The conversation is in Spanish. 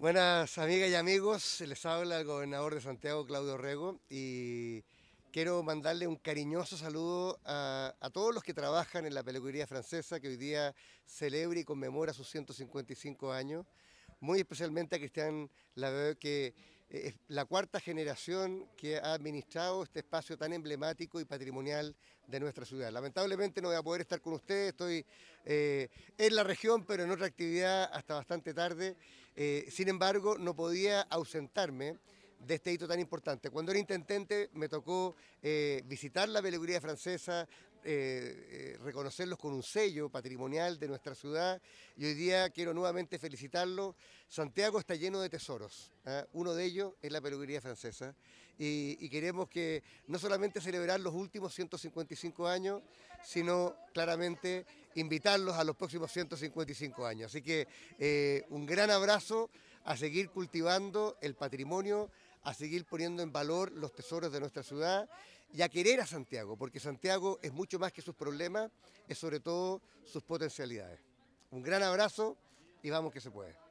Buenas amigas y amigos, les habla el gobernador de Santiago, Claudio Rego, y quiero mandarle un cariñoso saludo a, todos los que trabajan en la peluquería francesa, que hoy día celebra y conmemora sus 155 años, muy especialmente a Cristian Laveu, que es la cuarta generación que ha administrado este espacio tan emblemático y patrimonial de nuestra ciudad. Lamentablemente no voy a poder estar con ustedes, estoy eh, en la región, pero en otra actividad hasta bastante tarde. Eh, sin embargo, no podía ausentarme de este hito tan importante. Cuando era intendente me tocó eh, visitar la veluguería francesa, eh, eh, reconocerlos con un sello patrimonial de nuestra ciudad y hoy día quiero nuevamente felicitarlos Santiago está lleno de tesoros, ¿ah? uno de ellos es la peluquería francesa y, y, queremos que no solamente celebrar los últimos 155 años, sino claramente invitarlos a los próximos 155 años. Así que eh, un gran abrazo a seguir cultivando el patrimonio a seguir poniendo en valor los tesoros de nuestra ciudad y a querer a Santiago, porque Santiago es mucho más que sus problemas, es sobre todo sus potencialidades. Un gran abrazo y vamos que se puede.